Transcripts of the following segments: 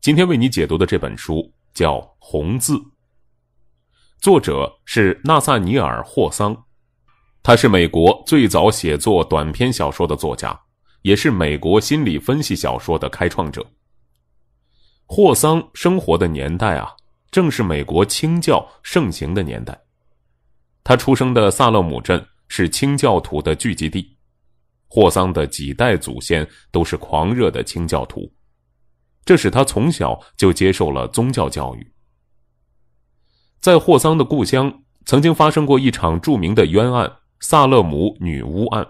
今天为你解读的这本书叫《红字》，作者是纳萨尼尔·霍桑，他是美国最早写作短篇小说的作家，也是美国心理分析小说的开创者。霍桑生活的年代啊，正是美国清教盛行的年代，他出生的萨勒姆镇是清教徒的聚集地，霍桑的几代祖先都是狂热的清教徒。这使他从小就接受了宗教教育。在霍桑的故乡，曾经发生过一场著名的冤案——萨勒姆女巫案。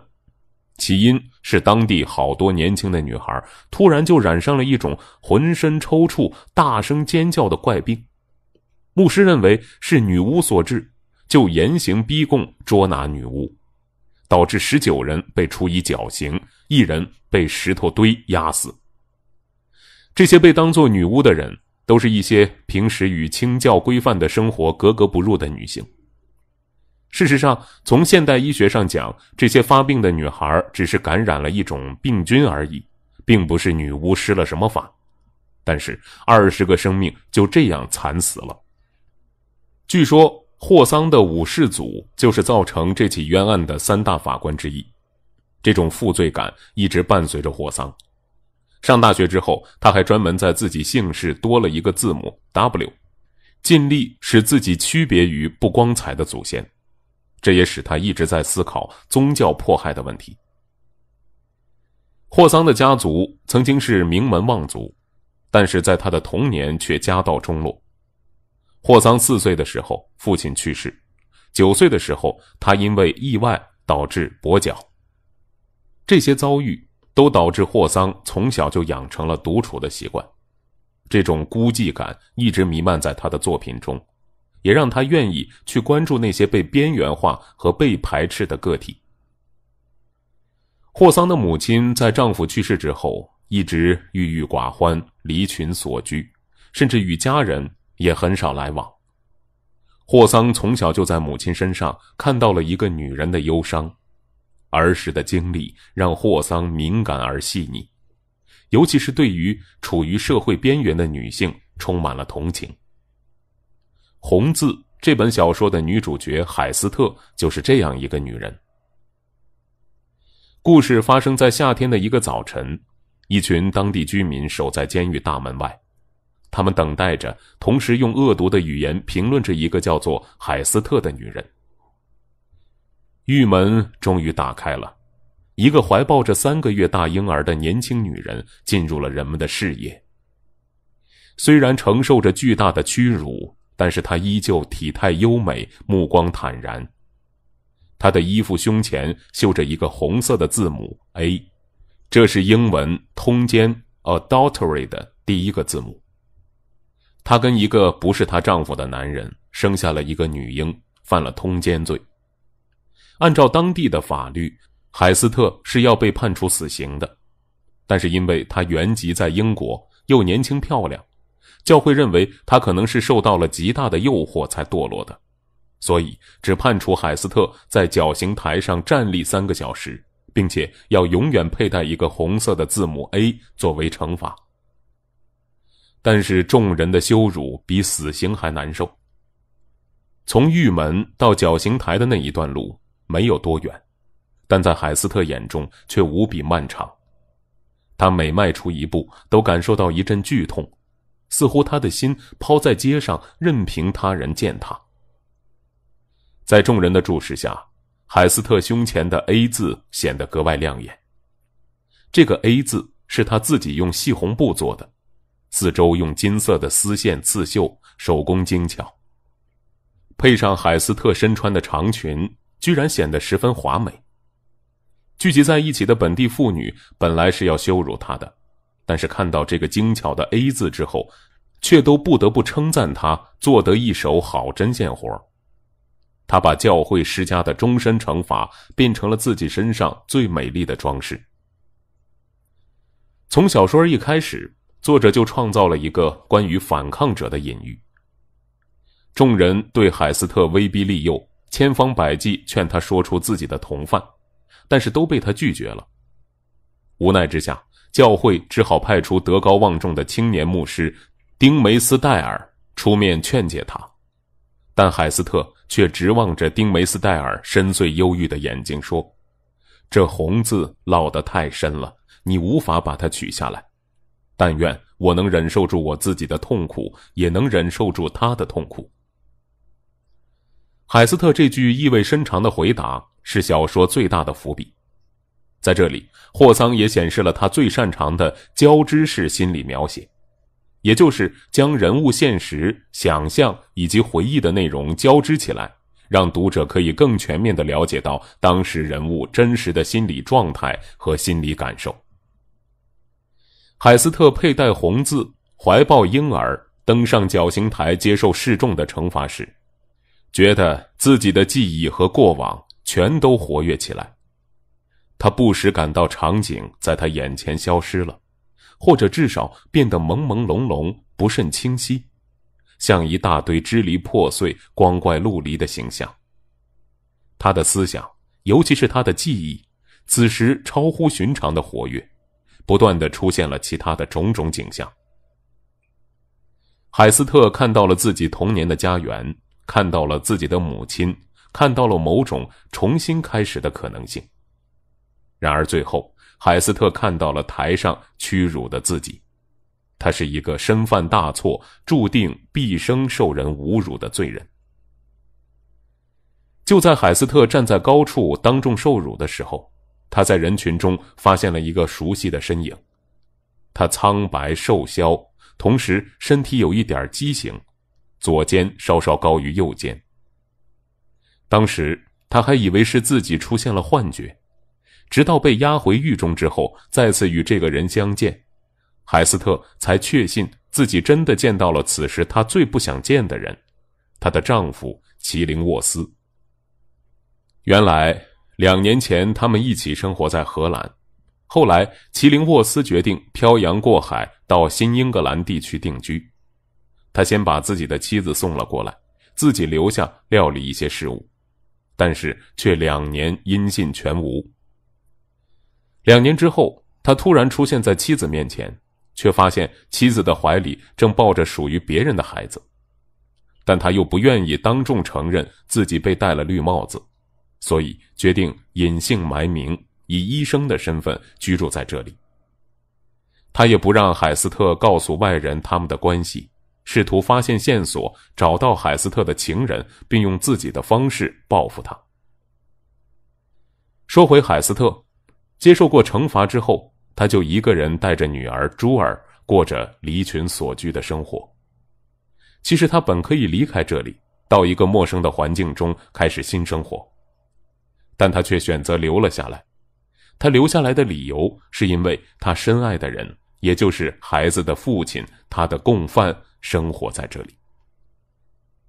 起因是当地好多年轻的女孩突然就染上了一种浑身抽搐、大声尖叫的怪病。牧师认为是女巫所致，就严刑逼供、捉拿女巫，导致十九人被处以绞刑，一人被石头堆压死。这些被当做女巫的人，都是一些平时与清教规范的生活格格不入的女性。事实上，从现代医学上讲，这些发病的女孩只是感染了一种病菌而已，并不是女巫施了什么法。但是，二十个生命就这样惨死了。据说，霍桑的五世祖就是造成这起冤案的三大法官之一。这种负罪感一直伴随着霍桑。上大学之后，他还专门在自己姓氏多了一个字母 W，尽力使自己区别于不光彩的祖先。这也使他一直在思考宗教迫害的问题。霍桑的家族曾经是名门望族，但是在他的童年却家道中落。霍桑四岁的时候，父亲去世；九岁的时候，他因为意外导致跛脚。这些遭遇。都导致霍桑从小就养成了独处的习惯，这种孤寂感一直弥漫在他的作品中，也让他愿意去关注那些被边缘化和被排斥的个体。霍桑的母亲在丈夫去世之后，一直郁郁寡欢，离群所居，甚至与家人也很少来往。霍桑从小就在母亲身上看到了一个女人的忧伤。儿时的经历让霍桑敏感而细腻，尤其是对于处于社会边缘的女性，充满了同情。《红字》这本小说的女主角海斯特就是这样一个女人。故事发生在夏天的一个早晨，一群当地居民守在监狱大门外，他们等待着，同时用恶毒的语言评论着一个叫做海斯特的女人。玉门终于打开了，一个怀抱着三个月大婴儿的年轻女人进入了人们的视野。虽然承受着巨大的屈辱，但是她依旧体态优美，目光坦然。她的衣服胸前绣着一个红色的字母 A，这是英文通奸 （adultery） 的第一个字母。她跟一个不是她丈夫的男人生下了一个女婴，犯了通奸罪。按照当地的法律，海斯特是要被判处死刑的，但是因为他原籍在英国，又年轻漂亮，教会认为他可能是受到了极大的诱惑才堕落的，所以只判处海斯特在绞刑台上站立三个小时，并且要永远佩戴一个红色的字母 A 作为惩罚。但是众人的羞辱比死刑还难受。从玉门到绞刑台的那一段路。没有多远，但在海斯特眼中却无比漫长。他每迈出一步，都感受到一阵剧痛，似乎他的心抛在街上，任凭他人践踏。在众人的注视下，海斯特胸前的 “A” 字显得格外亮眼。这个 “A” 字是他自己用细红布做的，四周用金色的丝线刺绣，手工精巧，配上海斯特身穿的长裙。居然显得十分华美。聚集在一起的本地妇女本来是要羞辱她的，但是看到这个精巧的 A 字之后，却都不得不称赞她做得一手好针线活。她把教会施加的终身惩罚变成了自己身上最美丽的装饰。从小说一开始，作者就创造了一个关于反抗者的隐喻。众人对海斯特威逼利诱。千方百计劝他说出自己的同犯，但是都被他拒绝了。无奈之下，教会只好派出德高望重的青年牧师丁梅斯戴尔出面劝解他。但海斯特却直望着丁梅斯戴尔深邃忧郁的眼睛说：“这红字烙得太深了，你无法把它取下来。但愿我能忍受住我自己的痛苦，也能忍受住他的痛苦。”海斯特这句意味深长的回答是小说最大的伏笔。在这里，霍桑也显示了他最擅长的交织式心理描写，也就是将人物现实、想象以及回忆的内容交织起来，让读者可以更全面的了解到当时人物真实的心理状态和心理感受。海斯特佩戴红字，怀抱婴儿，登上绞刑台接受示众的惩罚时。觉得自己的记忆和过往全都活跃起来，他不时感到场景在他眼前消失了，或者至少变得朦朦胧胧、不甚清晰，像一大堆支离破碎、光怪陆离的形象。他的思想，尤其是他的记忆，此时超乎寻常的活跃，不断的出现了其他的种种景象。海斯特看到了自己童年的家园。看到了自己的母亲，看到了某种重新开始的可能性。然而，最后海斯特看到了台上屈辱的自己，他是一个身犯大错、注定毕生受人侮辱的罪人。就在海斯特站在高处当众受辱的时候，他在人群中发现了一个熟悉的身影，他苍白瘦削，同时身体有一点畸形。左肩稍稍高于右肩。当时他还以为是自己出现了幻觉，直到被押回狱中之后，再次与这个人相见，海斯特才确信自己真的见到了此时她最不想见的人——她的丈夫齐麟沃斯。原来两年前他们一起生活在荷兰，后来齐麟沃斯决定漂洋过海到新英格兰地区定居。他先把自己的妻子送了过来，自己留下料理一些事务，但是却两年音信全无。两年之后，他突然出现在妻子面前，却发现妻子的怀里正抱着属于别人的孩子，但他又不愿意当众承认自己被戴了绿帽子，所以决定隐姓埋名，以医生的身份居住在这里。他也不让海斯特告诉外人他们的关系。试图发现线索，找到海斯特的情人，并用自己的方式报复他。说回海斯特，接受过惩罚之后，他就一个人带着女儿朱尔过着离群所居的生活。其实他本可以离开这里，到一个陌生的环境中开始新生活，但他却选择留了下来。他留下来的理由是因为他深爱的人，也就是孩子的父亲，他的共犯。生活在这里。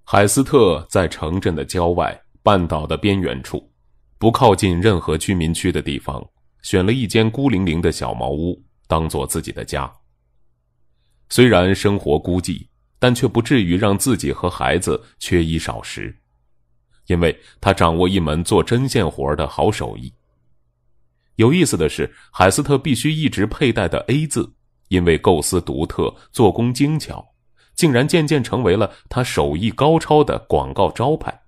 海斯特在城镇的郊外、半岛的边缘处，不靠近任何居民区的地方，选了一间孤零零的小茅屋当做自己的家。虽然生活孤寂，但却不至于让自己和孩子缺衣少食，因为他掌握一门做针线活的好手艺。有意思的是，海斯特必须一直佩戴的 A 字，因为构思独特、做工精巧。竟然渐渐成为了他手艺高超的广告招牌。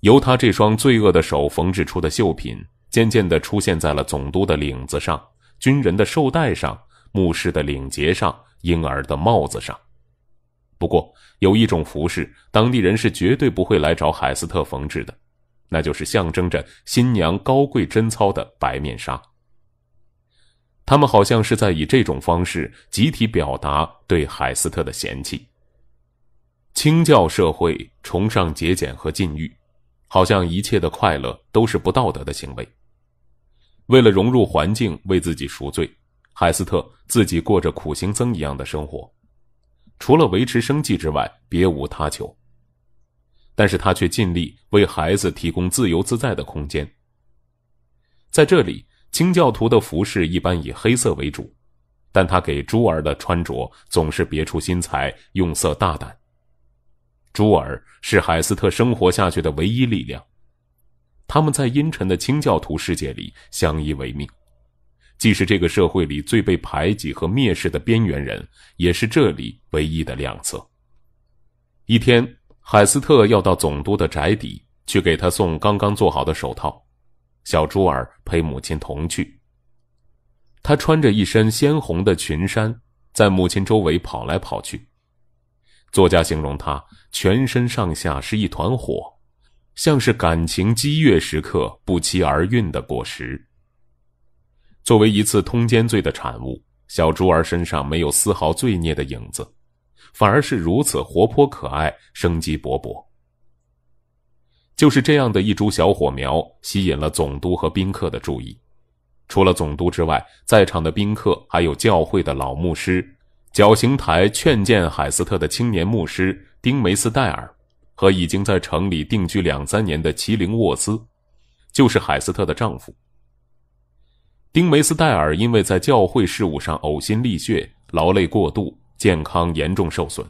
由他这双罪恶的手缝制出的绣品，渐渐的出现在了总督的领子上、军人的绶带上、牧师的领结上、婴儿的帽子上。不过，有一种服饰，当地人是绝对不会来找海斯特缝制的，那就是象征着新娘高贵贞操的白面纱。他们好像是在以这种方式集体表达对海斯特的嫌弃。清教社会崇尚节俭和禁欲，好像一切的快乐都是不道德的行为。为了融入环境，为自己赎罪，海斯特自己过着苦行僧一样的生活，除了维持生计之外，别无他求。但是他却尽力为孩子提供自由自在的空间，在这里。清教徒的服饰一般以黑色为主，但他给朱儿的穿着总是别出心裁，用色大胆。朱儿是海斯特生活下去的唯一力量，他们在阴沉的清教徒世界里相依为命，既是这个社会里最被排挤和蔑视的边缘人，也是这里唯一的亮色。一天，海斯特要到总督的宅邸去给他送刚刚做好的手套。小珠儿陪母亲同去。她穿着一身鲜红的裙衫，在母亲周围跑来跑去。作家形容她全身上下是一团火，像是感情激越时刻不期而遇的果实。作为一次通奸罪的产物，小珠儿身上没有丝毫罪孽的影子，反而是如此活泼可爱、生机勃勃。就是这样的一株小火苗，吸引了总督和宾客的注意。除了总督之外，在场的宾客还有教会的老牧师、绞刑台劝谏海斯特的青年牧师丁梅斯戴尔，和已经在城里定居两三年的麒灵沃斯，就是海斯特的丈夫。丁梅斯戴尔因为在教会事务上呕心沥血，劳累过度，健康严重受损。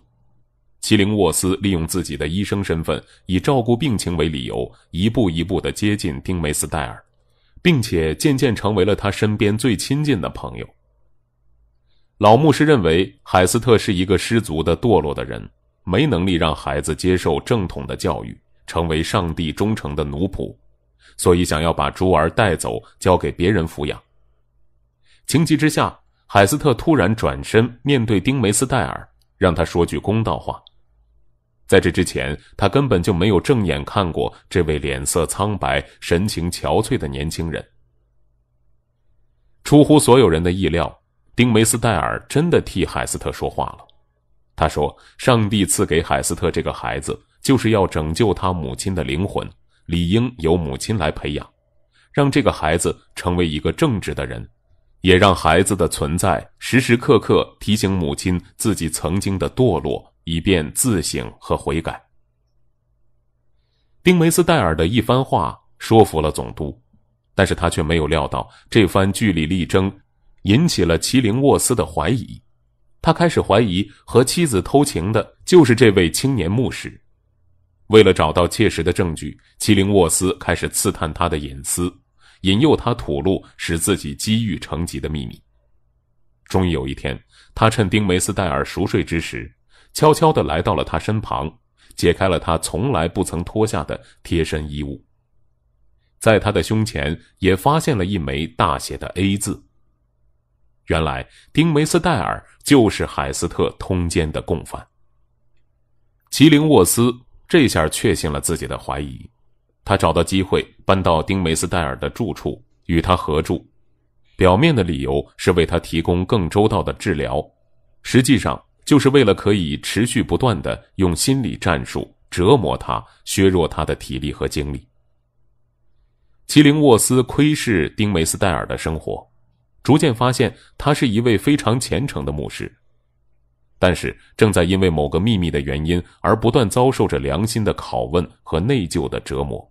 齐灵沃斯利用自己的医生身份，以照顾病情为理由，一步一步地接近丁梅斯戴尔，并且渐渐成为了他身边最亲近的朋友。老牧师认为海斯特是一个失足的堕落的人，没能力让孩子接受正统的教育，成为上帝忠诚的奴仆，所以想要把珠儿带走，交给别人抚养。情急之下，海斯特突然转身面对丁梅斯戴尔，让他说句公道话。在这之前，他根本就没有正眼看过这位脸色苍白、神情憔悴的年轻人。出乎所有人的意料，丁梅斯戴尔真的替海斯特说话了。他说：“上帝赐给海斯特这个孩子，就是要拯救他母亲的灵魂，理应由母亲来培养，让这个孩子成为一个正直的人，也让孩子的存在时时刻刻提醒母亲自己曾经的堕落。”以便自省和悔改。丁梅斯戴尔的一番话说服了总督，但是他却没有料到这番据理力争引起了齐麟沃斯的怀疑。他开始怀疑和妻子偷情的就是这位青年牧师。为了找到切实的证据，齐麟沃斯开始刺探他的隐私，引诱他吐露使自己积郁成疾的秘密。终于有一天，他趁丁梅斯戴尔熟睡之时。悄悄的来到了他身旁，解开了他从来不曾脱下的贴身衣物，在他的胸前也发现了一枚大写的 A 字。原来丁梅斯戴尔就是海斯特通奸的共犯。吉麟沃斯这下确信了自己的怀疑，他找到机会搬到丁梅斯戴尔的住处与他合住，表面的理由是为他提供更周到的治疗，实际上。就是为了可以持续不断的用心理战术折磨他，削弱他的体力和精力。齐麟沃斯窥视丁梅斯戴尔的生活，逐渐发现他是一位非常虔诚的牧师，但是正在因为某个秘密的原因而不断遭受着良心的拷问和内疚的折磨。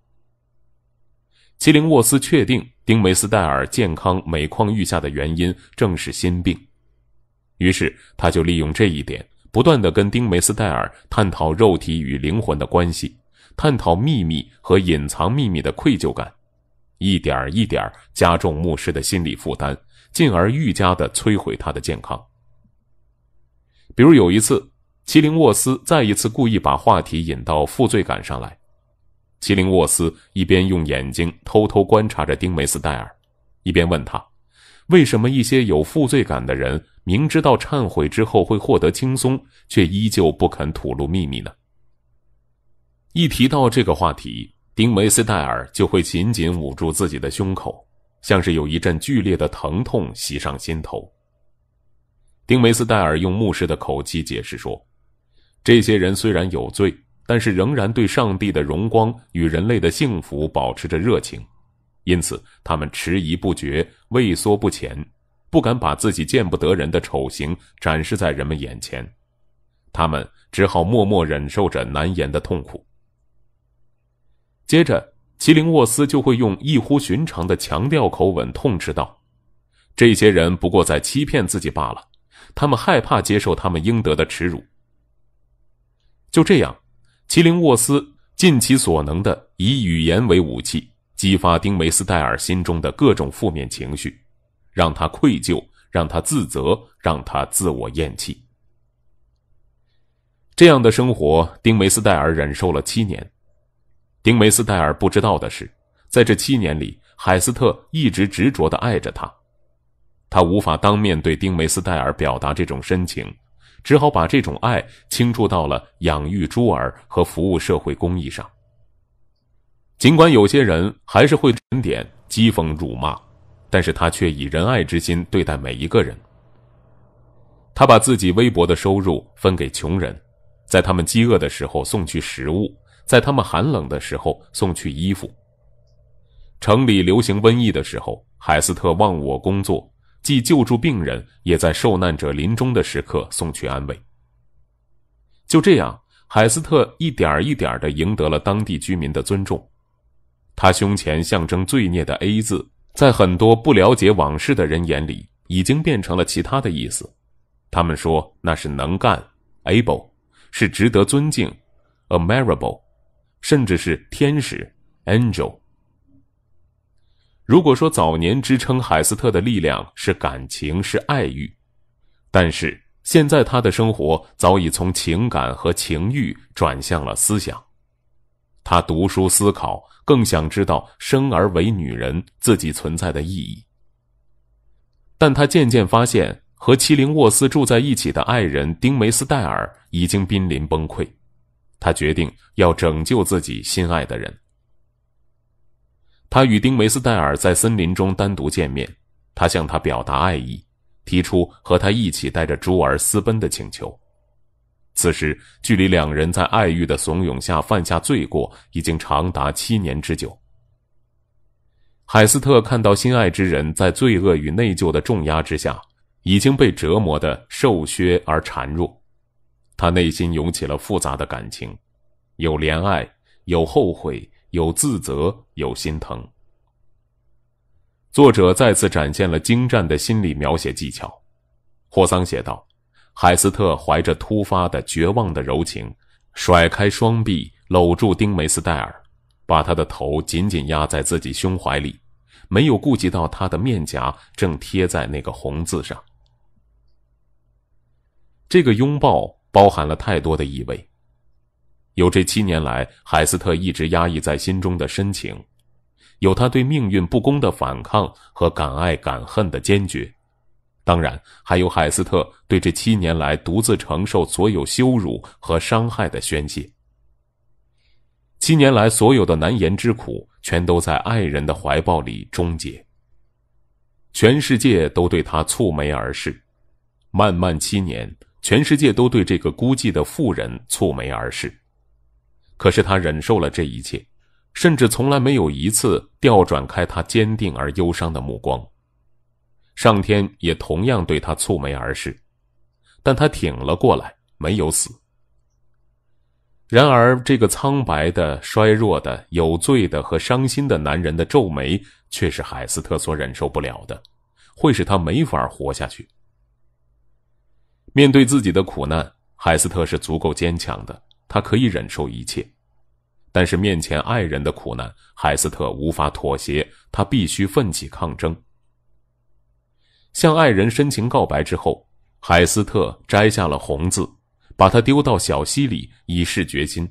齐麟沃斯确定丁梅斯戴尔健康每况愈下的原因正是心病。于是他就利用这一点，不断地跟丁梅斯戴尔探讨肉体与灵魂的关系，探讨秘密和隐藏秘密的愧疚感，一点一点加重牧师的心理负担，进而愈加地摧毁他的健康。比如有一次，齐麟沃斯再一次故意把话题引到负罪感上来。齐麟沃斯一边用眼睛偷偷观察着丁梅斯戴尔，一边问他：“为什么一些有负罪感的人？”明知道忏悔之后会获得轻松，却依旧不肯吐露秘密呢？一提到这个话题，丁梅斯戴尔就会紧紧捂住自己的胸口，像是有一阵剧烈的疼痛袭上心头。丁梅斯戴尔用牧师的口气解释说：“这些人虽然有罪，但是仍然对上帝的荣光与人类的幸福保持着热情，因此他们迟疑不决，畏缩不前。”不敢把自己见不得人的丑行展示在人们眼前，他们只好默默忍受着难言的痛苦。接着，麒麟沃斯就会用异乎寻常的强调口吻痛斥道：“这些人不过在欺骗自己罢了，他们害怕接受他们应得的耻辱。”就这样，麒麟沃斯尽其所能的以语言为武器，激发丁梅斯戴尔心中的各种负面情绪。让他愧疚，让他自责，让他自我厌弃。这样的生活，丁梅斯戴尔忍受了七年。丁梅斯戴尔不知道的是，在这七年里，海斯特一直执着的爱着他。他无法当面对丁梅斯戴尔表达这种深情，只好把这种爱倾注到了养育朱尔和服务社会公益上。尽管有些人还是会点点讥讽、辱骂。但是他却以仁爱之心对待每一个人。他把自己微薄的收入分给穷人，在他们饥饿的时候送去食物，在他们寒冷的时候送去衣服。城里流行瘟疫的时候，海斯特忘我工作，既救助病人，也在受难者临终的时刻送去安慰。就这样，海斯特一点一点的赢得了当地居民的尊重。他胸前象征罪孽的 A 字。在很多不了解往事的人眼里，已经变成了其他的意思。他们说那是能干 （able），是值得尊敬 （amiable），甚至是天使 （angel）。如果说早年支撑海斯特的力量是感情、是爱欲，但是现在他的生活早已从情感和情欲转向了思想。他读书思考，更想知道生而为女人自己存在的意义。但他渐渐发现，和麒麟沃斯住在一起的爱人丁梅斯戴尔已经濒临崩溃。他决定要拯救自己心爱的人。他与丁梅斯戴尔在森林中单独见面，他向他表达爱意，提出和他一起带着朱儿私奔的请求。此时，距离两人在爱欲的怂恿下犯下罪过，已经长达七年之久。海斯特看到心爱之人在罪恶与内疚的重压之下，已经被折磨的瘦削而孱弱，他内心涌起了复杂的感情，有怜爱，有后悔，有自责，有心疼。作者再次展现了精湛的心理描写技巧，霍桑写道。海斯特怀着突发的绝望的柔情，甩开双臂搂住丁梅斯戴尔，把他的头紧紧压在自己胸怀里，没有顾及到他的面颊正贴在那个红字上。这个拥抱包含了太多的意味，有这七年来海斯特一直压抑在心中的深情，有他对命运不公的反抗和敢爱敢恨的坚决。当然，还有海斯特对这七年来独自承受所有羞辱和伤害的宣泄。七年来所有的难言之苦，全都在爱人的怀抱里终结。全世界都对他蹙眉而视，漫漫七年，全世界都对这个孤寂的妇人蹙眉而视。可是他忍受了这一切，甚至从来没有一次调转开他坚定而忧伤的目光。上天也同样对他蹙眉而视，但他挺了过来，没有死。然而，这个苍白的、衰弱的、有罪的和伤心的男人的皱眉，却是海斯特所忍受不了的，会使他没法活下去。面对自己的苦难，海斯特是足够坚强的，他可以忍受一切；但是，面前爱人的苦难，海斯特无法妥协，他必须奋起抗争。向爱人深情告白之后，海斯特摘下了红字，把它丢到小溪里，以示决心。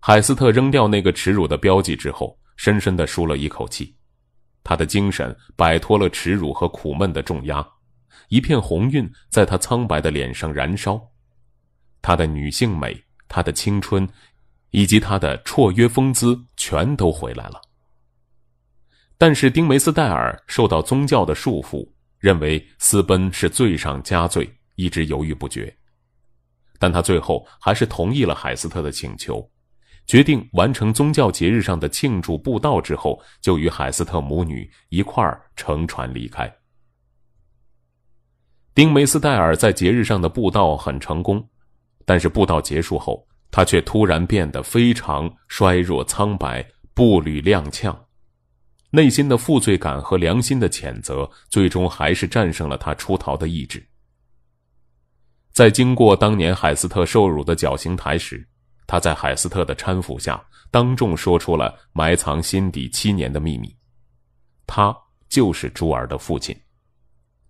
海斯特扔掉那个耻辱的标记之后，深深地舒了一口气，他的精神摆脱了耻辱和苦闷的重压，一片红晕在他苍白的脸上燃烧，他的女性美、他的青春，以及他的绰约风姿，全都回来了。但是丁梅斯戴尔受到宗教的束缚，认为私奔是罪上加罪，一直犹豫不决。但他最后还是同意了海斯特的请求，决定完成宗教节日上的庆祝布道之后，就与海斯特母女一块儿乘船离开。丁梅斯戴尔在节日上的布道很成功，但是布道结束后，他却突然变得非常衰弱苍白，步履踉跄。内心的负罪感和良心的谴责，最终还是战胜了他出逃的意志。在经过当年海斯特受辱的绞刑台时，他在海斯特的搀扶下，当众说出了埋藏心底七年的秘密：他就是珠儿的父亲。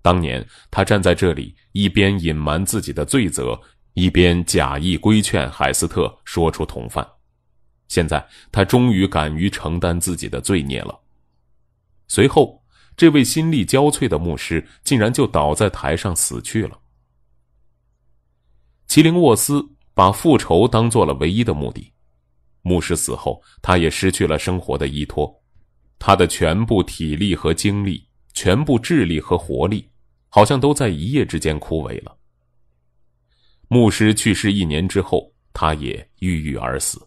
当年他站在这里，一边隐瞒自己的罪责，一边假意规劝海斯特说出同犯。现在他终于敢于承担自己的罪孽了。随后，这位心力交瘁的牧师竟然就倒在台上死去了。齐麟沃斯把复仇当做了唯一的目的。牧师死后，他也失去了生活的依托，他的全部体力和精力，全部智力和活力，好像都在一夜之间枯萎了。牧师去世一年之后，他也郁郁而死。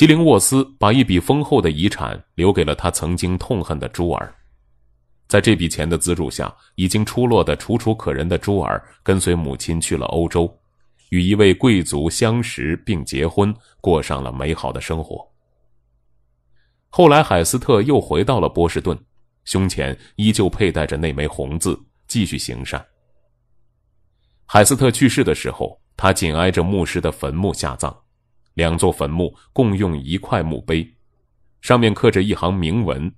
西林沃斯把一笔丰厚的遗产留给了他曾经痛恨的朱儿。在这笔钱的资助下，已经出落的楚楚可人的朱儿跟随母亲去了欧洲，与一位贵族相识并结婚，过上了美好的生活。后来，海斯特又回到了波士顿，胸前依旧佩戴着那枚红字，继续行善。海斯特去世的时候，他紧挨着牧师的坟墓下葬。两座坟墓共用一块墓碑，上面刻着一行铭文：“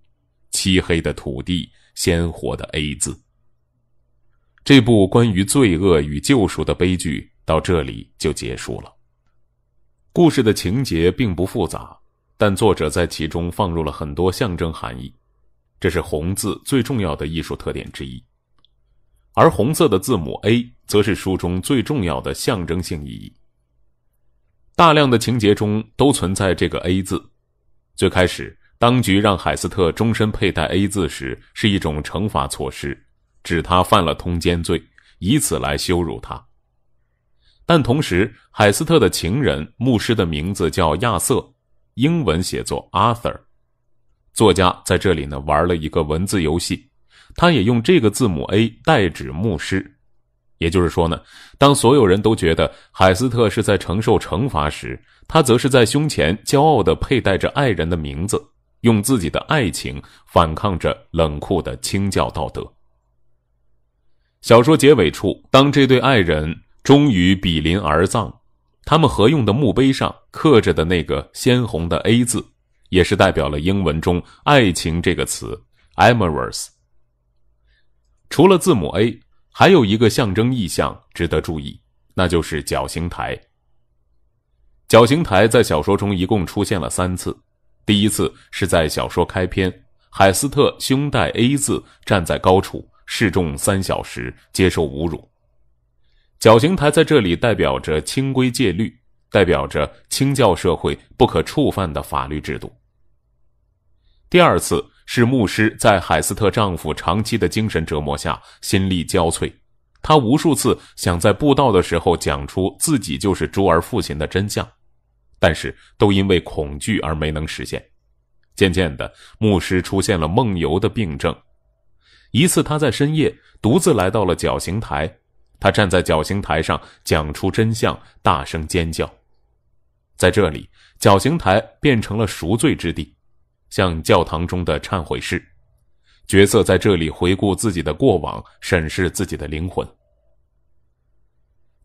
漆黑的土地，鲜活的 A 字。”这部关于罪恶与救赎的悲剧到这里就结束了。故事的情节并不复杂，但作者在其中放入了很多象征含义，这是红字最重要的艺术特点之一。而红色的字母 A，则是书中最重要的象征性意义。大量的情节中都存在这个 A 字。最开始，当局让海斯特终身佩戴 A 字时，是一种惩罚措施，指他犯了通奸罪，以此来羞辱他。但同时，海斯特的情人牧师的名字叫亚瑟，英文写作 Arthur。作家在这里呢玩了一个文字游戏，他也用这个字母 A 代指牧师。也就是说呢，当所有人都觉得海斯特是在承受惩罚时，他则是在胸前骄傲的佩戴着爱人的名字，用自己的爱情反抗着冷酷的清教道德。小说结尾处，当这对爱人终于比邻而葬，他们合用的墓碑上刻着的那个鲜红的 A 字，也是代表了英文中爱情这个词 “amorous”。除了字母 A。还有一个象征意象值得注意，那就是绞刑台。绞刑台在小说中一共出现了三次，第一次是在小说开篇，海斯特胸带 A 字站在高处示众三小时，接受侮辱。绞刑台在这里代表着清规戒律，代表着清教社会不可触犯的法律制度。第二次。是牧师在海斯特丈夫长期的精神折磨下心力交瘁，他无数次想在布道的时候讲出自己就是朱儿父亲的真相，但是都因为恐惧而没能实现。渐渐的，牧师出现了梦游的病症。一次，他在深夜独自来到了绞刑台，他站在绞刑台上讲出真相，大声尖叫。在这里，绞刑台变成了赎罪之地。向教堂中的忏悔室，角色在这里回顾自己的过往，审视自己的灵魂。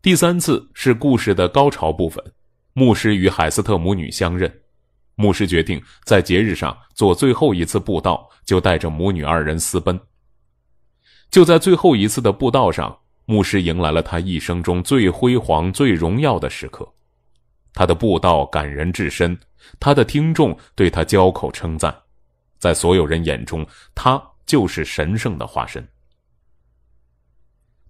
第三次是故事的高潮部分，牧师与海斯特母女相认，牧师决定在节日上做最后一次布道，就带着母女二人私奔。就在最后一次的布道上，牧师迎来了他一生中最辉煌、最荣耀的时刻。他的布道感人至深，他的听众对他交口称赞，在所有人眼中，他就是神圣的化身。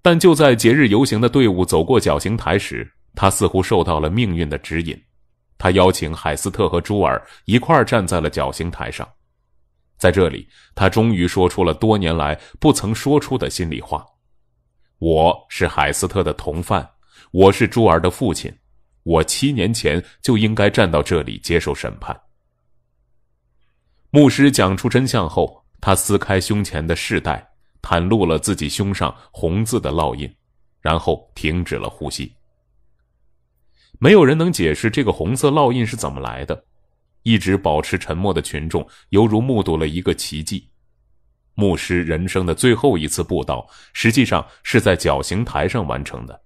但就在节日游行的队伍走过绞刑台时，他似乎受到了命运的指引，他邀请海斯特和朱儿一块儿站在了绞刑台上，在这里，他终于说出了多年来不曾说出的心里话：“我是海斯特的同犯，我是朱儿的父亲。”我七年前就应该站到这里接受审判。牧师讲出真相后，他撕开胸前的饰带，袒露了自己胸上红字的烙印，然后停止了呼吸。没有人能解释这个红色烙印是怎么来的。一直保持沉默的群众，犹如目睹了一个奇迹。牧师人生的最后一次布道，实际上是在绞刑台上完成的。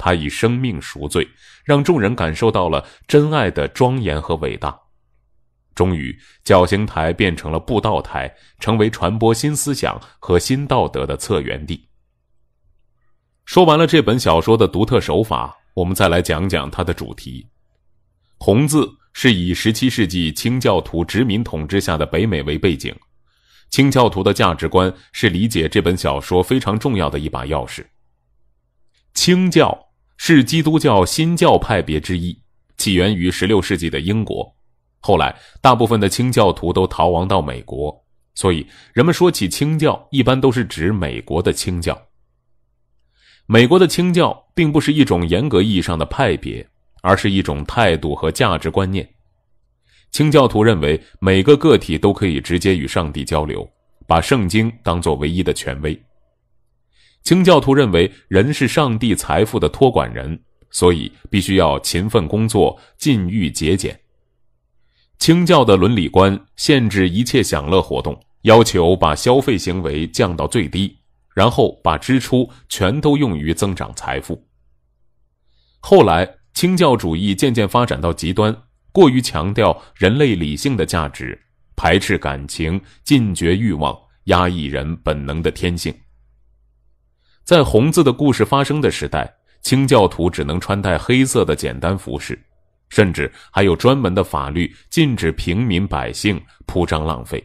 他以生命赎罪，让众人感受到了真爱的庄严和伟大。终于，绞刑台变成了布道台，成为传播新思想和新道德的策源地。说完了这本小说的独特手法，我们再来讲讲它的主题。《红字》是以17世纪清教徒殖民统治下的北美为背景，清教徒的价值观是理解这本小说非常重要的一把钥匙。清教。是基督教新教派别之一，起源于十六世纪的英国。后来，大部分的清教徒都逃亡到美国，所以人们说起清教，一般都是指美国的清教。美国的清教并不是一种严格意义上的派别，而是一种态度和价值观念。清教徒认为，每个个体都可以直接与上帝交流，把圣经当作唯一的权威。清教徒认为，人是上帝财富的托管人，所以必须要勤奋工作、禁欲节俭。清教的伦理观限制一切享乐活动，要求把消费行为降到最低，然后把支出全都用于增长财富。后来，清教主义渐渐发展到极端，过于强调人类理性的价值，排斥感情、禁绝欲望、压抑人本能的天性。在红字的故事发生的时代，清教徒只能穿戴黑色的简单服饰，甚至还有专门的法律禁止平民百姓铺张浪费。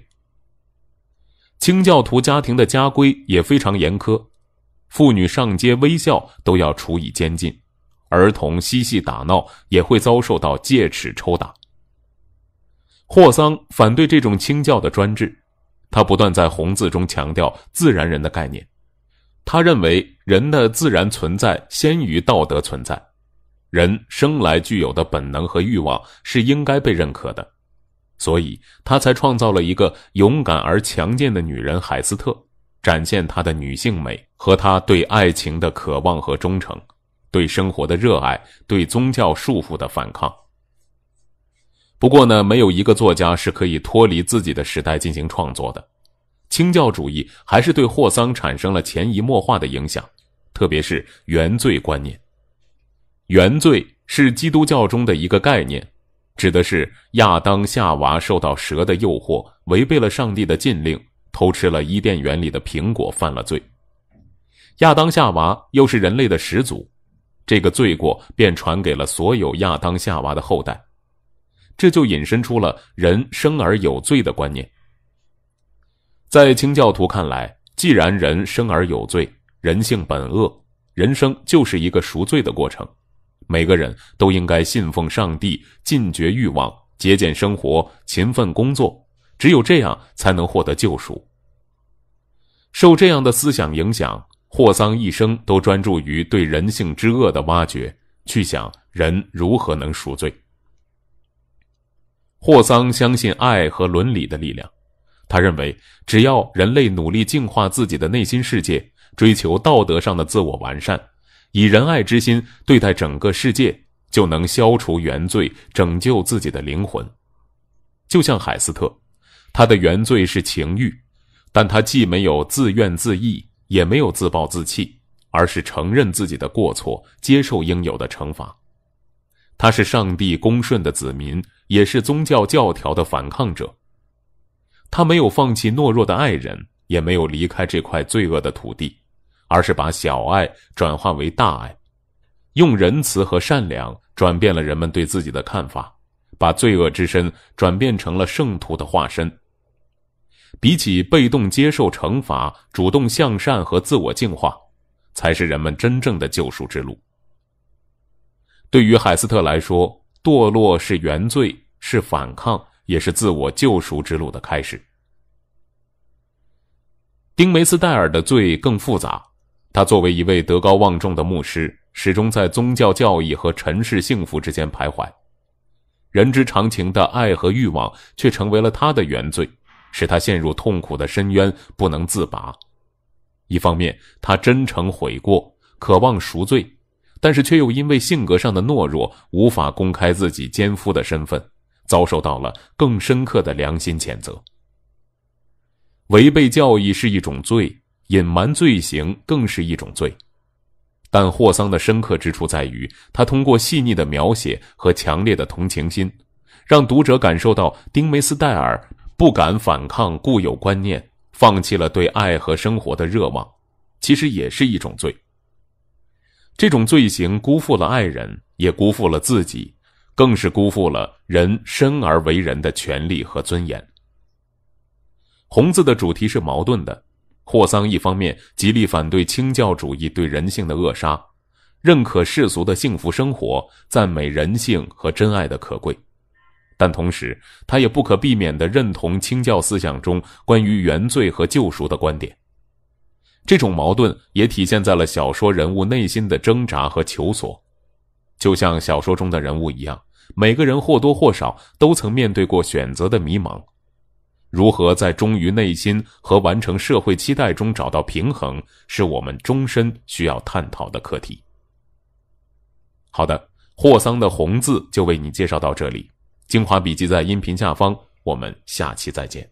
清教徒家庭的家规也非常严苛，妇女上街微笑都要处以监禁，儿童嬉戏打闹也会遭受到戒尺抽打。霍桑反对这种清教的专制，他不断在红字中强调自然人的概念。他认为人的自然存在先于道德存在，人生来具有的本能和欲望是应该被认可的，所以他才创造了一个勇敢而强健的女人海斯特，展现她的女性美和她对爱情的渴望和忠诚，对生活的热爱，对宗教束缚的反抗。不过呢，没有一个作家是可以脱离自己的时代进行创作的。清教主义还是对霍桑产生了潜移默化的影响，特别是原罪观念。原罪是基督教中的一个概念，指的是亚当夏娃受到蛇的诱惑，违背了上帝的禁令，偷吃了伊甸园里的苹果，犯了罪。亚当夏娃又是人类的始祖，这个罪过便传给了所有亚当夏娃的后代，这就引申出了人生而有罪的观念。在清教徒看来，既然人生而有罪，人性本恶，人生就是一个赎罪的过程。每个人都应该信奉上帝，禁绝欲望，节俭生活，勤奋工作，只有这样，才能获得救赎。受这样的思想影响，霍桑一生都专注于对人性之恶的挖掘，去想人如何能赎罪。霍桑相信爱和伦理的力量。他认为，只要人类努力净化自己的内心世界，追求道德上的自我完善，以仁爱之心对待整个世界，就能消除原罪，拯救自己的灵魂。就像海斯特，他的原罪是情欲，但他既没有自怨自艾，也没有自暴自弃，而是承认自己的过错，接受应有的惩罚。他是上帝公顺的子民，也是宗教教条的反抗者。他没有放弃懦弱的爱人，也没有离开这块罪恶的土地，而是把小爱转化为大爱，用仁慈和善良转变了人们对自己的看法，把罪恶之身转变成了圣徒的化身。比起被动接受惩罚，主动向善和自我净化，才是人们真正的救赎之路。对于海斯特来说，堕落是原罪，是反抗。也是自我救赎之路的开始。丁梅斯戴尔的罪更复杂，他作为一位德高望重的牧师，始终在宗教教义和尘世幸福之间徘徊。人之常情的爱和欲望却成为了他的原罪，使他陷入痛苦的深渊不能自拔。一方面，他真诚悔过，渴望赎罪，但是却又因为性格上的懦弱，无法公开自己奸夫的身份。遭受到了更深刻的良心谴责。违背教义是一种罪，隐瞒罪行更是一种罪。但霍桑的深刻之处在于，他通过细腻的描写和强烈的同情心，让读者感受到丁梅斯戴尔不敢反抗固有观念，放弃了对爱和生活的热望，其实也是一种罪。这种罪行辜负了爱人，也辜负了自己。更是辜负了人生而为人的权利和尊严。《红字》的主题是矛盾的，霍桑一方面极力反对清教主义对人性的扼杀，认可世俗的幸福生活，赞美人性和真爱的可贵；但同时，他也不可避免的认同清教思想中关于原罪和救赎的观点。这种矛盾也体现在了小说人物内心的挣扎和求索。就像小说中的人物一样，每个人或多或少都曾面对过选择的迷茫。如何在忠于内心和完成社会期待中找到平衡，是我们终身需要探讨的课题。好的，霍桑的红字就为你介绍到这里，精华笔记在音频下方，我们下期再见。